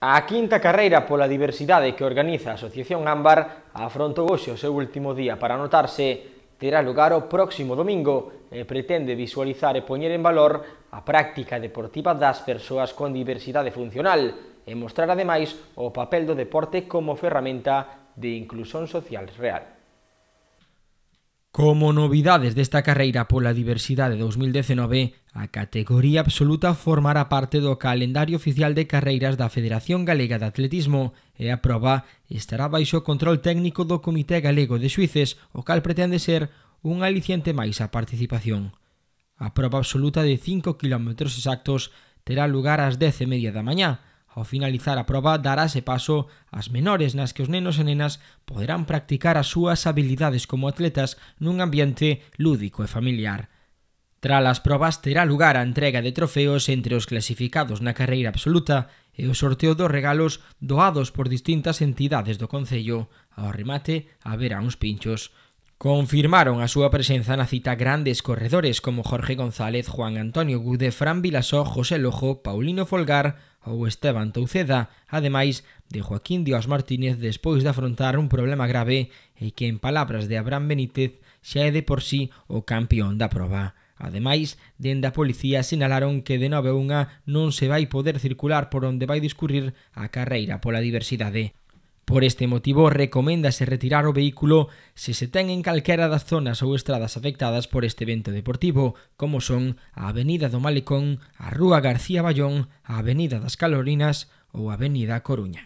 A quinta carreira pola diversidade que organiza a Asociación Ámbar afrontou hoxe o seu último día para anotarse terá lugar o próximo domingo e pretende visualizar e poñer en valor a práctica deportiva das persoas con diversidade funcional e mostrar ademais o papel do deporte como ferramenta de inclusión social real. Como novidades desta carreira pola diversidade 2019, a categoría absoluta formará parte do calendario oficial de carreiras da Federación Galega de Atletismo e a proba estará baixo control técnico do Comité Galego de Suíces, o cal pretende ser un aliciente máis a participación. A proba absoluta de 5 km exactos terá lugar ás 10 e media da mañá, Ao finalizar a proba darase paso ás menores nas que os nenos e nenas poderán practicar as súas habilidades como atletas nun ambiente lúdico e familiar. Tras as probas terá lugar a entrega de trofeos entre os clasificados na carreira absoluta e o sorteo dos regalos doados por distintas entidades do Concello. Ao remate haberá uns pinchos. Confirmaron a súa presenza na cita grandes corredores como Jorge González, Juan Antonio Gude, Fran Vilasó, José Lojo, Paulino Folgar ou Esteban Touceda, ademais de Joaquín Dios Martínez despois de afrontar un problema grave e que, en palabras de Abraham Benítez, xa é de por sí o campeón da proba. Ademais, dende a policía sinalaron que de 9 a 1 non se vai poder circular por onde vai discurrir a carreira pola diversidade. Por este motivo, recoméndase retirar o vehículo se se ten en calquera das zonas ou estradas afectadas por este evento deportivo, como son a Avenida do Malecón, a Rúa García Bayón, a Avenida das Calorinas ou a Avenida Coruña.